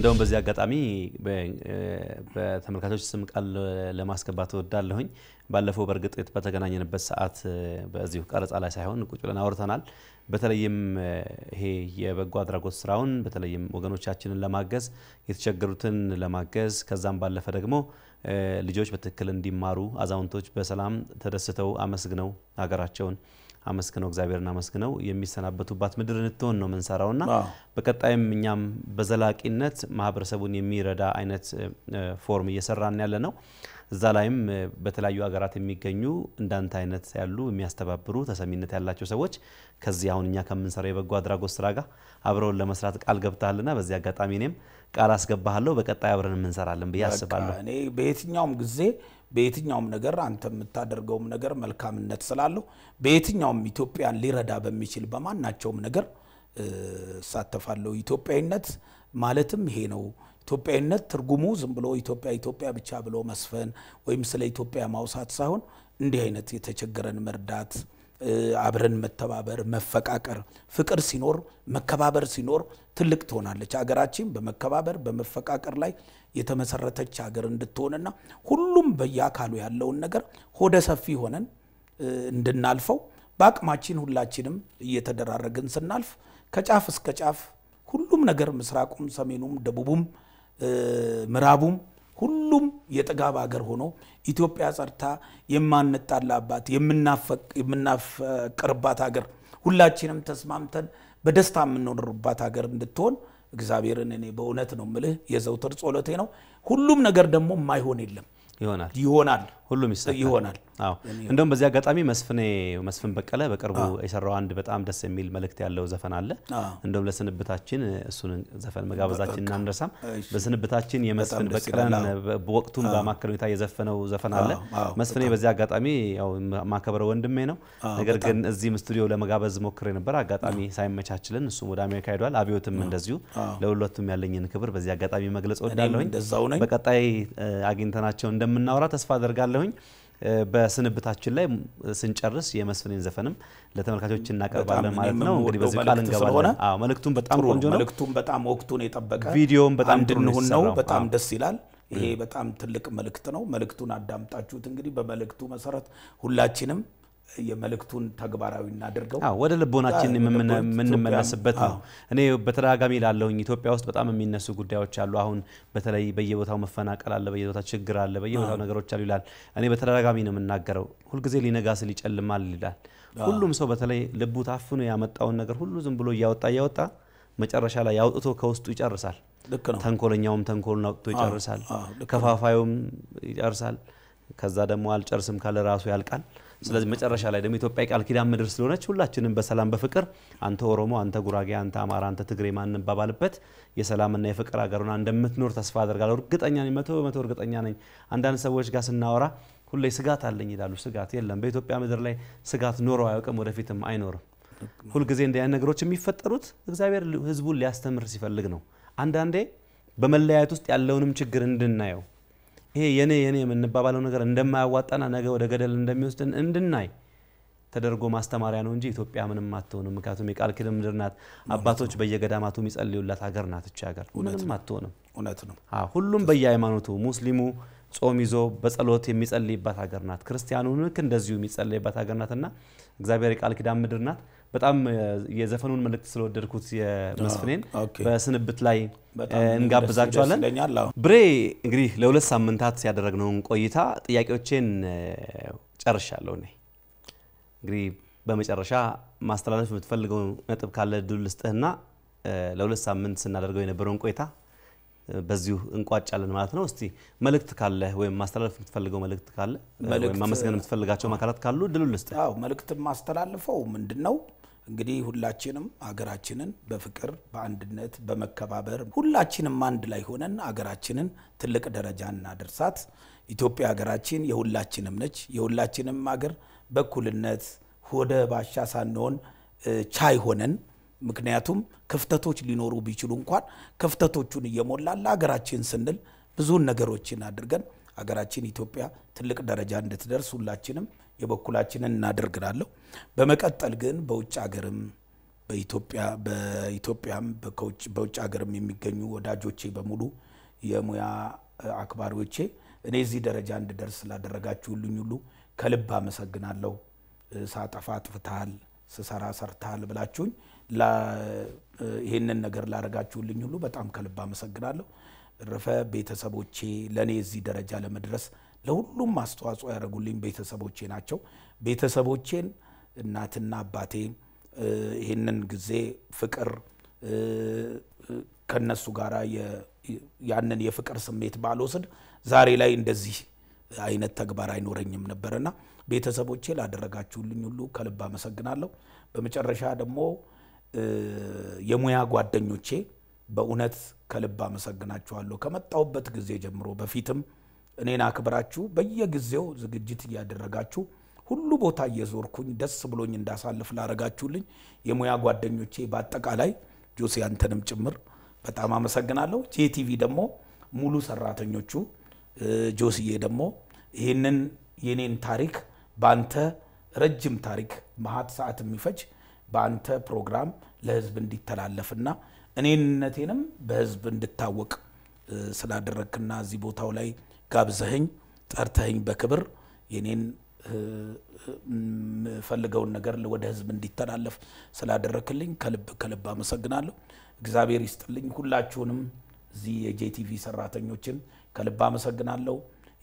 እንደውም በዚህ አጋጣሚ በተመልካቾች ስም ቃል ለማስገባት እወዳለሁኝ። ባለፈው በእርግጥ በተገናኘንበት ሰዓት በዚሁ ቀረጻ ላይ ሳይሆን ቁጭ ብለን አውርተናል። በተለይም ይሄ የበጎ አድራጎት ስራውን በተለይም ወገኖቻችንን ለማገዝ የተቸገሩትን ለማገዝ ከዛም ባለፈ ደግሞ ልጆች በትክክል እንዲማሩ አዛውንቶች በሰላም ተደስተው አመስግነው ሀገራቸውን አመስግነው እግዚአብሔርን አመስግነው የሚሰናበቱባት ምድር እንድትሆን ነው የምንሰራው እና በቀጣይም እኛም በዘላቂነት ማህበረሰቡን የሚረዳ አይነት ፎርም እየሰራን ያለ ነው። እዛ ላይም በተለያዩ ሀገራት የሚገኙ እንዳንተ አይነት ያሉ የሚያስተባብሩ ተሰሚነት ያላቸው ሰዎች ከዚህ አሁን እኛ ከምንሰራው የበጎ አድራጎት ስራ ጋር አብረውን ለመስራት ቃል ገብተሃልና በዚህ አጋጣሚ እኔም ቃል አስገባሃለሁ። በቀጣይ አብረን እንሰራለን ብዬ አስባለሁ። እኔ በየትኛውም ጊዜ በየትኛውም ነገር አንተ የምታደርገውም ነገር መልካምነት ስላለው በየትኛውም ኢትዮጵያን ሊረዳ በሚችል በማናቸውም ነገር እሳተፋለሁ። ኢትዮጵያዊነት ማለትም ይሄ ነው። ኢትዮጵያዊነት ትርጉሙ ዝም ብሎ ኢትዮጵያ ኢትዮጵያ ብቻ ብሎ መስፈን ወይም ስለ ኢትዮጵያ ማውሳት ሳይሆን እንዲህ አይነት የተቸገረን መርዳት አብረን መተባበር፣ መፈቃቀር፣ ፍቅር ሲኖር፣ መከባበር ሲኖር ትልቅ ትሆናለች። ሀገራችን በመከባበር በመፈቃቀር ላይ የተመሰረተች ሀገር እንድትሆንና ሁሉም በየአካሉ ያለውን ነገር ሆደ ሰፊ ሆነን እንድናልፈው በአቅማችን ሁላችንም እየተደራረግን ስናልፍ ከጫፍ እስከ ጫፍ ሁሉም ነገር ምስራቁም፣ ሰሜኑም፣ ደቡቡም፣ ምዕራቡም ሁሉም የጥጋብ አገር ሆኖ ኢትዮጵያ ጸርታ የማንጣላባት የምናፈቅርባት ሀገር ሁላችንም ተስማምተን በደስታ የምንኖርባት ሀገር እንድትሆን እግዚአብሔርን እኔ በእውነት ነው ምልህ የዘውትር ጸሎቴ ነው። ሁሉም ነገር ደግሞ የማይሆን የለም ይሆናል። ሁሉም ይሆናል። አዎ እንደውም በዚህ አጋጣሚ መስፍኔ መስፍን በቀለ በቅርቡ የሰራው አንድ በጣም ደስ የሚል መልእክት ያለው ዘፈን አለ። እንደውም ለስንብታችን እሱን ዘፈን መጋበዛችን እናንረሳም። በስንብታችን የመስፍን በቀለን በወቅቱም በማከል ሁኔታ የዘፈነው ዘፈን አለ። መስፍኔ በዚህ አጋጣሚ ያው ማከብረው ወንድሜ ነው። ነገር ግን እዚህም ስቱዲዮ ለመጋበዝ ሞክሬ ነበር፣ አጋጣሚ ሳይመቻችልን እሱም ወደ አሜሪካ ሄዷል። አብዮትም እንደዚሁ ለሁለቱም ያለኝን ክብር በዚህ አጋጣሚ መግለጽ ወዳለሁኝ። በቀጣይ አግኝተናቸው እንደምናወራ ተስፋ አደርጋለሁ። እላለሁኝ። በስንብታችን ላይ ስንጨርስ የመስፍኔን ዘፈንም ለተመልካቾች እናቀርባለን ማለት ነው። እንግዲህ በዚህ ቃል እንገባለን። አዎ መልእክቱም በጣም ቆንጆ ነው። መልእክቱም በጣም ወቅቱን የጠበቀ ቪዲዮም በጣም እንድንሆን ነው። በጣም ደስ ይላል። ይሄ በጣም ትልቅ መልእክት ነው። መልእክቱን አዳምጣችሁት እንግዲህ በመልእክቱ መሰረት ሁላችንም የመልእክቱን ተግባራዊ እናድርገው። ወደ ልቦናችን የምንመለስበት ነው። እኔ በተደጋጋሚ ላለሁኝ ኢትዮጵያ ውስጥ በጣም የሚነሱ ጉዳዮች አሉ። አሁን በተለይ በየቦታው መፈናቀል አለ፣ በየቦታ ችግር አለ፣ በየቦታው ነገሮች አሉ ይላል። እኔ በተደጋጋሚ ነው የምናገረው። ሁልጊዜ ሊነጋ ስል ይጨልማል ይላል። ሁሉም ሰው በተለይ ልቡ ታፍኖ ያመጣውን ነገር ሁሉ ዝም ብሎ እያወጣ እያወጣ መጨረሻ ላይ ያውጥቶ ከውስጡ ይጨርሳል። ተንኮለኛውም ተንኮሉን አውጥቶ ይጨርሳል። ከፋፋዩም ይጨርሳል። ከዛ ደግሞ አልጨርስም ካለ ራሱ ያልቃል። ስለዚህ መጨረሻ ላይ ደግሞ ኢትዮጵያ የቃል ኪዳን ምድር ስለሆነች ሁላችንም በሰላም በፍቅር አንተ ኦሮሞ፣ አንተ ጉራጌ፣ አንተ አማራ፣ አንተ ትግሬ ማንባባልበት የሰላምና የፍቅር ሀገር እንደምትኖር ተስፋ አደርጋለሁ። እርግጠኛ ነኝ፣ መቶ በመቶ እርግጠኛ ነኝ። አንዳንድ ሰዎች ጋር ስናወራ ሁሌ ስጋት አለኝ ይላሉ። ስጋት የለም። በኢትዮጵያ ምድር ላይ ስጋት ኖሮ አያውቅም፣ ወደፊትም አይኖርም። ሁልጊዜ እንዲህ አይነት ነገሮች የሚፈጠሩት እግዚአብሔር ህዝቡን ሊያስተምር ሲፈልግ ነው። አንዳንዴ በመለያየት ውስጥ ያለውንም ችግር እንድናየው ይሄ የኔ የኔ የምንባባለው ነገር እንደማያዋጣና ነገ ወደ ገደል እንደሚወስድን እንድናይ ተደርጎ ማስተማሪያ ነው እንጂ ኢትዮጵያ ምንም አትሆንም። ምክንያቱም የቃል ኪዳን ምድር ናት። አባቶች በየገዳማቱ የሚጸልዩላት ሀገር ናት። እቺ ሀገር ምንም አትሆንም። እውነት ነው። ሁሉም በየሃይማኖቱ ሙስሊሙ ጾም ይዞ በጸሎት የሚጸልይባት ሀገር ናት። ክርስቲያኑ ልክ እንደዚሁ የሚጸልይባት ሀገር ናትና እግዚአብሔር የቃል ኪዳን ምድር ናት። በጣም የዘፈኑን መልእክት ስለወደድኩት የመስፍኔን በስንብት ላይ እንጋብዛችኋለን። ብሬ እንግዲህ ለሁለት ሳምንታት ያደረግነውን ቆይታ ጥያቄዎቼን ጨርሻለሁ። እኔ እንግዲህ በመጨረሻ ማስተላለፍ የምትፈልገው ነጥብ ካለ ድል ልስጥህና ለሁለት ሳምንት ስናደርገው የነበረውን ቆይታ በዚሁ እንቋጫለን ማለት ነው። እስቲ መልእክት ካለ ወይም ማስተላለፍ የምትፈልገው መልእክት ካለ ወይም ማመስገን የምትፈልጋቸው አካላት ካሉ ድሉን ልስጥ። አዎ መልእክት የማስተላልፈው ምንድን ነው እንግዲህ ሁላችንም አገራችንን በፍቅር በአንድነት በመከባበር ሁላችንም አንድ ላይ ሆነን አገራችንን ትልቅ ደረጃ እናደርሳት። ኢትዮጵያ ሀገራችን የሁላችንም ነች። የሁላችንም አገር በኩልነት ሆደ ባሻ ሳንሆን ቻይ ሆነን ምክንያቱም ክፍተቶች ሊኖሩ ቢችሉ እንኳን ክፍተቶቹን እየሞላን ለሀገራችን ስንል ብዙን ነገሮችን አድርገን ሀገራችን ኢትዮጵያ ትልቅ ደረጃ እንድትደርስ ሁላችንም የበኩላችንን እናደርግላለሁ። በመቀጠል ግን በውጭ ሀገርም በኢትዮጵያ በኢትዮጵያም በውጭ ሀገርም የሚገኙ ወዳጆቼ በሙሉ የሙያ አክባሪዎቼ እኔ እዚህ ደረጃ እንድደርስ ስላደረጋችሁልኝ ሁሉ ከልብ አመሰግናለሁ። ሳጠፋ አጥፍተሃል፣ ስሰራ ሰርተሃል ብላችሁኝ ይህንን ነገር ላረጋችሁልኝ ሁሉ በጣም ከልብ አመሰግናለሁ። ረፈ ቤተሰቦቼ ለእኔ እዚህ ደረጃ ለመድረስ ለሁሉም አስተዋጽኦ ያደረጉልኝ ቤተሰቦቼ ናቸው። ቤተሰቦቼን እናትና አባቴ ይህንን ጊዜ ፍቅር ከነሱ ጋር ያንን የፍቅር ስሜት ባልወስድ ዛሬ ላይ እንደዚህ አይነት ተግባር አይኖረኝም ነበርና ቤተሰቦቼ ላደረጋችሁልኝ ሁሉ ከልብ አመሰግናለሁ። በመጨረሻ ደግሞ የሙያ ጓደኞቼ በእውነት ከልብ አመሰግናችኋለሁ። ከመጣሁበት ጊዜ ጀምሮ በፊትም እኔን አክብራችሁ በየጊዜው ዝግጅት እያደረጋችሁ ሁሉ ቦታ እየዞርኩኝ ደስ ብሎኝ እንዳሳልፍ ላረጋችሁልኝ የሙያ ጓደኞቼ በአጠቃላይ ጆሲ አንተንም ጭምር በጣም አመሰግናለሁ። ጄቲቪ ደግሞ ሙሉ ሰራተኞቹ ጆስዬ ደግሞ ይህንን የኔን ታሪክ በአንተ ረጅም ታሪክ መሀት ሰዓት የሚፈጅ በአንተ ፕሮግራም ለህዝብ እንዲተላለፍና እኔነቴንም በህዝብ እንድታወቅ ስላደረግክና እዚህ ቦታው ላይ ጋብዘህኝ ጠርተህኝ በክብር የኔን የምፈልገውን ነገር ወደ ህዝብ እንዲተላለፍ ስላደረክልኝ ከልብ ከልብ አመሰግናለሁ። እግዚአብሔር ይስጥልኝ። ሁላችሁንም እዚህ የጄቲቪ ሰራተኞችን ከልብ አመሰግናለሁ።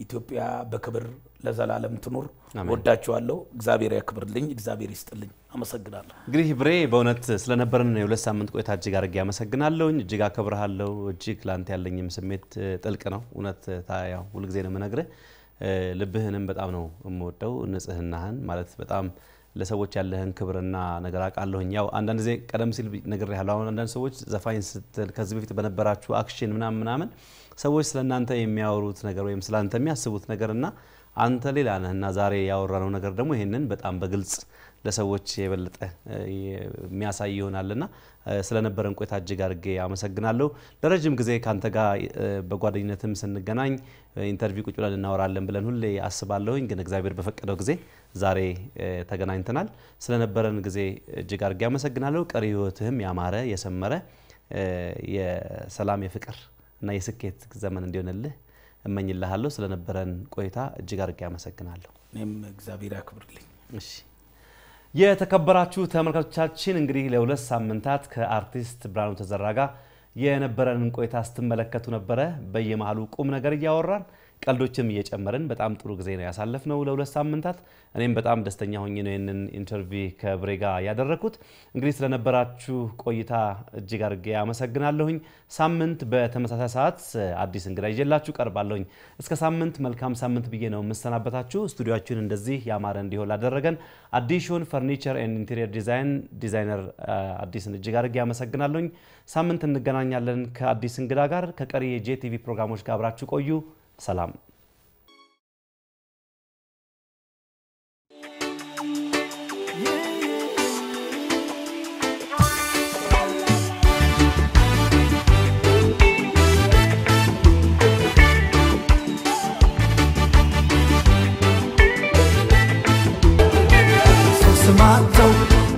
ኢትዮጵያ በክብር ለዘላለም ትኑር። ወዳችኋለሁ። እግዚአብሔር ያክብርልኝ፣ እግዚአብሔር ይስጥልኝ። አመሰግናለሁ። እንግዲህ ብሬ በእውነት ስለነበረን የሁለት ሳምንት ቆይታ እጅግ አድርጌ አመሰግናለሁኝ። እጅግ አከብርሃለሁ። እጅግ ለአንተ ያለኝም ስሜት ጥልቅ ነው። እውነት ያው ሁልጊዜ ነው የምነግርህ። ልብህንም በጣም ነው የምወደው፣ ንጽህናህን ማለት በጣም ለሰዎች ያለህን ክብርና ነገር አውቃለሁኝ። ያው አንዳንድ ጊዜ ቀደም ሲል ነገር ያለው አሁን አንዳንድ ሰዎች ዘፋኝ ስትል ከዚህ በፊት በነበራችሁ አክሽን ምናምን ምናምን ሰዎች ስለ እናንተ የሚያወሩት ነገር ወይም ስለ አንተ የሚያስቡት ነገርና አንተ ሌላ ነህና ዛሬ ያወራነው ነገር ደግሞ ይህንን በጣም በግልጽ ለሰዎች የበለጠ የሚያሳይ ይሆናልና ስለነበረን ቆይታ እጅግ አድርጌ አመሰግናለሁ። ለረጅም ጊዜ ከአንተ ጋር በጓደኝነትም ስንገናኝ ኢንተርቪው ቁጭ ብለን እናወራለን ብለን ሁሌ አስባለሁኝ፣ ግን እግዚአብሔር በፈቀደው ጊዜ ዛሬ ተገናኝተናል። ስለነበረን ጊዜ እጅግ አድርጌ አመሰግናለሁ። ቀሪ ህይወትህም ያማረ የሰመረ የሰላም የፍቅር እና የስኬት ዘመን እንዲሆንልህ እመኝልሃለሁ። ስለነበረን ቆይታ እጅግ አድርጌ አመሰግናለሁ። እኔም እግዚአብሔር ያክብርልኝ። እሺ የተከበራችሁ ተመልካቾቻችን እንግዲህ ለሁለት ሳምንታት ከአርቲስት ብርሃኑ ተዘራ ጋር የነበረንን ቆይታ ስትመለከቱ ነበረ። በየመሀሉ ቁም ነገር እያወራን ቀልዶችም እየጨመርን በጣም ጥሩ ጊዜ ነው ያሳለፍነው ለሁለት ሳምንታት። እኔም በጣም ደስተኛ ሆኜ ነው ይህንን ኢንተርቪው ከብሬ ጋር ያደረግኩት። እንግዲህ ስለነበራችሁ ቆይታ እጅግ አድርጌ አመሰግናለሁኝ። ሳምንት በተመሳሳይ ሰዓት አዲስ እንግዳ ይዤላችሁ ቀርባለሁኝ። እስከ ሳምንት መልካም ሳምንት ብዬ ነው የምሰናበታችሁ። ስቱዲዮችን እንደዚህ ያማረ እንዲሆን ላደረገን አዲሽን ፈርኒቸር ኤንድ ኢንቴሪየር ዲዛይን ዲዛይነር አዲስን እጅግ አድርጌ አመሰግናለሁኝ። ሳምንት እንገናኛለን ከአዲስ እንግዳ ጋር። ከቀሪ የጄቲቪ ፕሮግራሞች ጋር አብራችሁ ቆዩ። ሰላም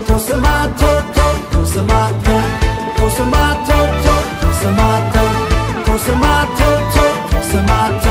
tomato, toast tomato, toast tomato, toast tomato, toast tomato, toast tomato, toast tomato.